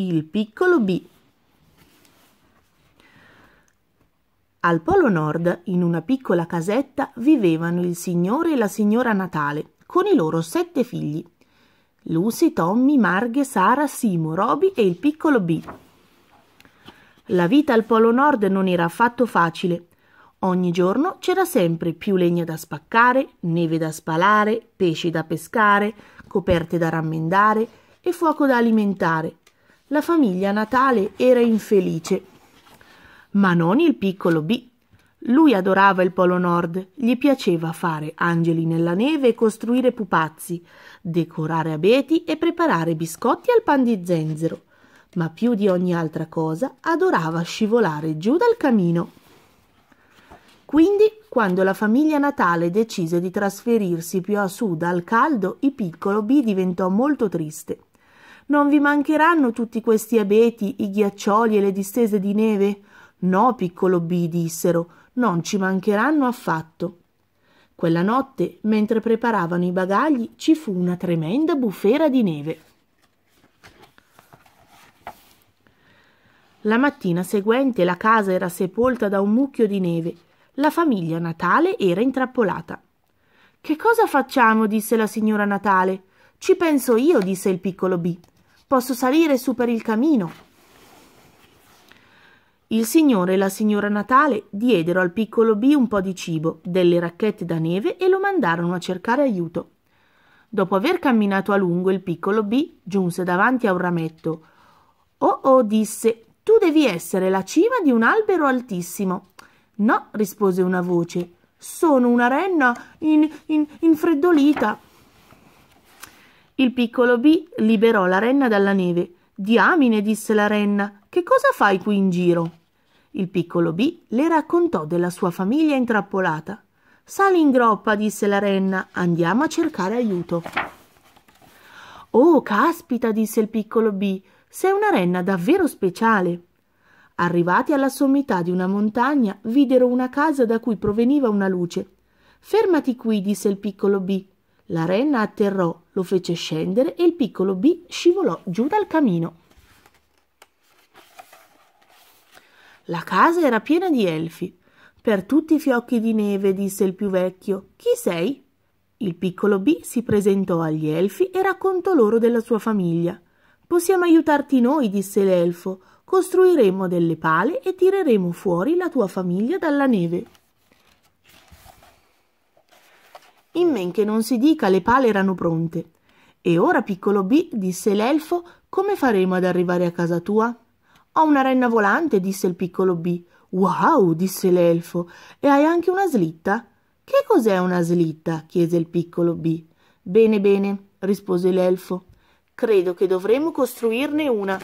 il piccolo B. Al Polo Nord, in una piccola casetta, vivevano il signore e la signora Natale, con i loro sette figli. Lucy, Tommy, Marghe, Sara, Simo, Roby e il piccolo B. La vita al Polo Nord non era affatto facile. Ogni giorno c'era sempre più legna da spaccare, neve da spalare, pesci da pescare, coperte da rammendare e fuoco da alimentare, la famiglia natale era infelice, ma non il piccolo B. Lui adorava il Polo Nord, gli piaceva fare angeli nella neve e costruire pupazzi, decorare abeti e preparare biscotti al pan di zenzero. Ma più di ogni altra cosa adorava scivolare giù dal camino. Quindi, quando la famiglia Natale decise di trasferirsi più a sud al caldo, il piccolo B diventò molto triste. Non vi mancheranno tutti questi abeti, i ghiaccioli e le distese di neve? No, piccolo B, dissero, non ci mancheranno affatto. Quella notte, mentre preparavano i bagagli, ci fu una tremenda bufera di neve. La mattina seguente la casa era sepolta da un mucchio di neve. La famiglia Natale era intrappolata. Che cosa facciamo? disse la signora Natale. Ci penso io, disse il piccolo B. Posso salire su per il camino. Il signore e la signora Natale diedero al piccolo B un po' di cibo, delle racchette da neve e lo mandarono a cercare aiuto. Dopo aver camminato a lungo, il piccolo B giunse davanti a un rametto. Oh oh, disse, tu devi essere la cima di un albero altissimo. No, rispose una voce, sono una renna in, in, infreddolita. Il piccolo B liberò la renna dalla neve. Diamine, disse la renna, che cosa fai qui in giro? Il piccolo B le raccontò della sua famiglia intrappolata. Sali in groppa, disse la renna, andiamo a cercare aiuto. Oh, caspita, disse il piccolo B, sei una renna davvero speciale. Arrivati alla sommità di una montagna, videro una casa da cui proveniva una luce. Fermati qui, disse il piccolo B, la renna atterrò, lo fece scendere e il piccolo B scivolò giù dal camino. La casa era piena di elfi. Per tutti i fiocchi di neve, disse il più vecchio. Chi sei? Il piccolo B si presentò agli elfi e raccontò loro della sua famiglia. Possiamo aiutarti noi, disse l'elfo. Costruiremo delle pale e tireremo fuori la tua famiglia dalla neve. in men che non si dica le pale erano pronte. E ora, piccolo B, disse l'elfo, come faremo ad arrivare a casa tua? Ho una renna volante, disse il piccolo B. Wow, disse l'elfo, e hai anche una slitta? Che cos'è una slitta? chiese il piccolo B. Bene, bene, rispose l'elfo. Credo che dovremmo costruirne una.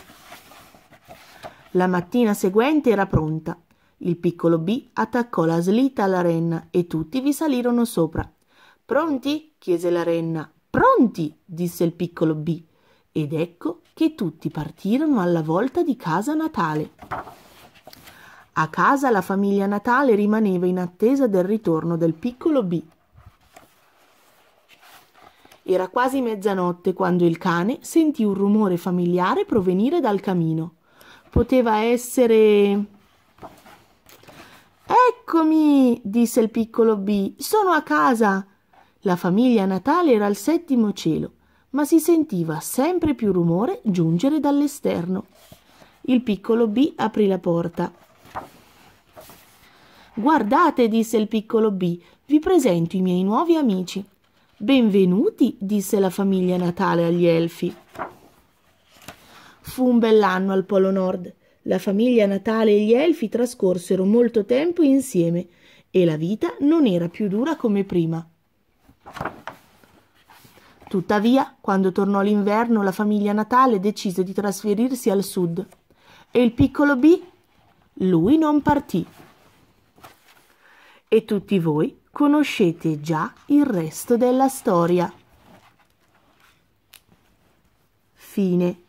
La mattina seguente era pronta. Il piccolo B attaccò la slitta alla renna e tutti vi salirono sopra. Pronti? chiese la renna. Pronti? disse il piccolo B. Ed ecco che tutti partirono alla volta di casa Natale. A casa la famiglia Natale rimaneva in attesa del ritorno del piccolo B. Era quasi mezzanotte quando il cane sentì un rumore familiare provenire dal camino. Poteva essere... Eccomi, disse il piccolo B, sono a casa. La famiglia natale era al settimo cielo, ma si sentiva sempre più rumore giungere dall'esterno. Il piccolo B aprì la porta. Guardate, disse il piccolo B, vi presento i miei nuovi amici. Benvenuti, disse la famiglia natale agli elfi. Fu un bell'anno al Polo Nord. La famiglia natale e gli elfi trascorsero molto tempo insieme e la vita non era più dura come prima. Tuttavia, quando tornò l'inverno, la famiglia natale decise di trasferirsi al sud e il piccolo B, lui non partì. E tutti voi conoscete già il resto della storia. Fine.